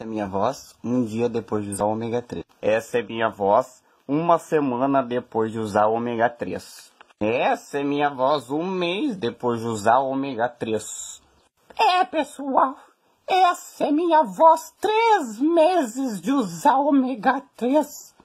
Essa é minha voz, um dia depois de usar o ômega 3. Essa é minha voz, uma semana depois de usar o ômega 3. Essa é minha voz, um mês depois de usar o ômega 3. É, pessoal, essa é minha voz, três meses de usar o ômega 3.